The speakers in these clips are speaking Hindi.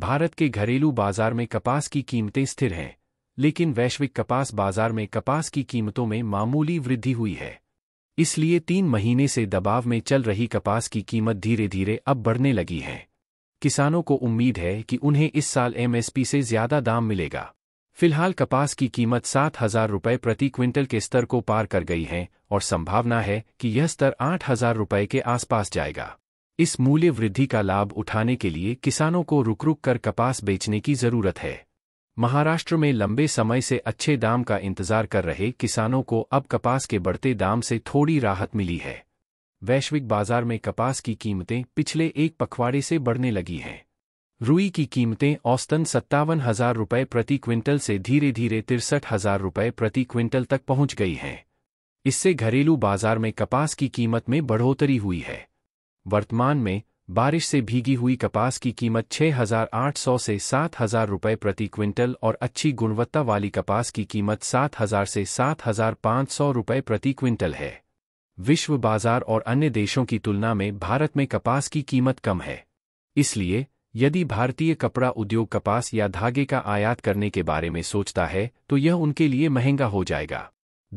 भारत के घरेलू बाजार में कपास की कीमतें स्थिर हैं लेकिन वैश्विक कपास बाजार में कपास की कीमतों में मामूली वृद्धि हुई है इसलिए तीन महीने से दबाव में चल रही कपास की कीमत धीरे धीरे अब बढ़ने लगी है किसानों को उम्मीद है कि उन्हें इस साल एमएसपी से ज्यादा दाम मिलेगा फिलहाल कपास की कीमत सात हजार रुपये प्रति क्विंटल के स्तर को पार कर गई है और संभावना है कि यह स्तर आठ हजार रुपये के आसपास जाएगा इस मूल्य वृद्धि का लाभ उठाने के लिए किसानों को रुक रुक कर कपास बेचने की जरूरत है महाराष्ट्र में लंबे समय से अच्छे दाम का इंतजार कर रहे किसानों को अब कपास के बढ़ते दाम से थोड़ी राहत मिली है वैश्विक बाजार में कपास की कीमतें पिछले एक पखवाड़े से बढ़ने लगी हैं रुई की कीमतें औसतन सत्तावन हजार रुपये प्रति क्विंटल से धीरे धीरे तिरसठ हजार रुपये प्रति क्विंटल तक पहुंच गई हैं इससे घरेलू बाजार में कपास की कीमत में बढ़ोतरी हुई है वर्तमान में बारिश से भीगी हुई कपास की कीमत 6,800 से 7,000 रुपए प्रति क्विंटल और अच्छी गुणवत्ता वाली कपास की कीमत 7,000 से 7,500 रुपए प्रति क्विंटल है विश्व बाजार और अन्य देशों की तुलना में भारत में कपास की कीमत कम है इसलिए यदि भारतीय कपड़ा उद्योग कपास या धागे का आयात करने के बारे में सोचता है तो यह उनके लिए महंगा हो जाएगा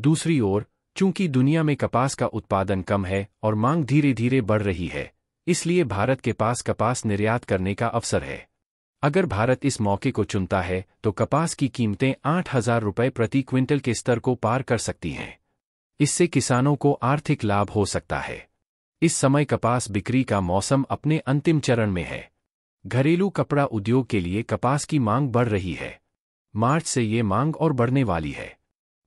दूसरी ओर चूंकि दुनिया में कपास का उत्पादन कम है और मांग धीरे धीरे बढ़ रही है इसलिए भारत के पास कपास निर्यात करने का अवसर है अगर भारत इस मौके को चुनता है तो कपास की कीमतें आठ हजार रुपये प्रति क्विंटल के स्तर को पार कर सकती हैं इससे किसानों को आर्थिक लाभ हो सकता है इस समय कपास बिक्री का मौसम अपने अंतिम चरण में है घरेलू कपड़ा उद्योग के लिए कपास की मांग बढ़ रही है मार्च से ये मांग और बढ़ने वाली है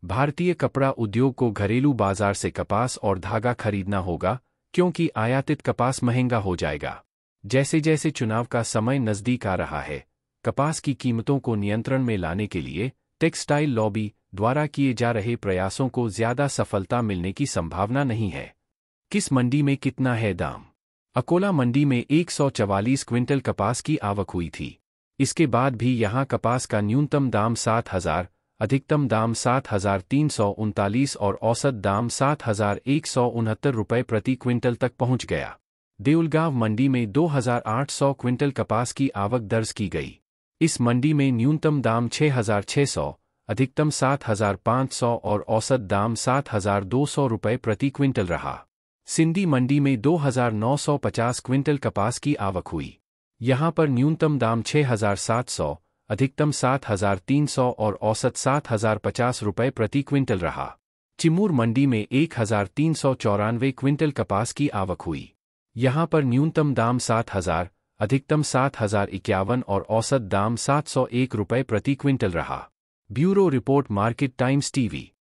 भारतीय कपड़ा उद्योग को घरेलू बाजार से कपास और धागा खरीदना होगा क्योंकि आयातित कपास महंगा हो जाएगा जैसे जैसे चुनाव का समय नजदीक आ रहा है कपास की कीमतों को नियंत्रण में लाने के लिए टेक्सटाइल लॉबी द्वारा किए जा रहे प्रयासों को ज्यादा सफलता मिलने की संभावना नहीं है किस मंडी में कितना है दाम अकोला मंडी में 144 क्विंटल कपास की आवक हुई थी इसके बाद भी यहां कपास का न्यूनतम दाम सात हजार अधिकतम दाम सात हजार तीन सौ उनतालीस और औसत दाम सात हजार एक सौ उनहत्तर रुपये प्रति क्विंटल तक पहुंच गया देउलगांव मंडी में 2,800 क्विंटल कपास की आवक दर्ज की गई इस मंडी में न्यूनतम दाम 6,600, अधिकतम 7,500 और औसत दाम 7,200 रुपये प्रति क्विंटल रहा सिंधी मंडी में 2,950 क्विंटल कपास की आवक हुई यहां पर न्यूनतम दाम 6,700, अधिकतम सात हजार तीन सौ और औसत सात हजार पचास रुपये प्रति क्विंटल रहा चिमूर मंडी में एक हजार तीन सौ चौरानवे क्विंटल कपास की आवक हुई यहाँ पर न्यूनतम दाम सात हजार अधिकतम सात हजार इक्यावन और औसत दाम सात सौ एक रुपये प्रति क्विंटल रहा bureau report market times TV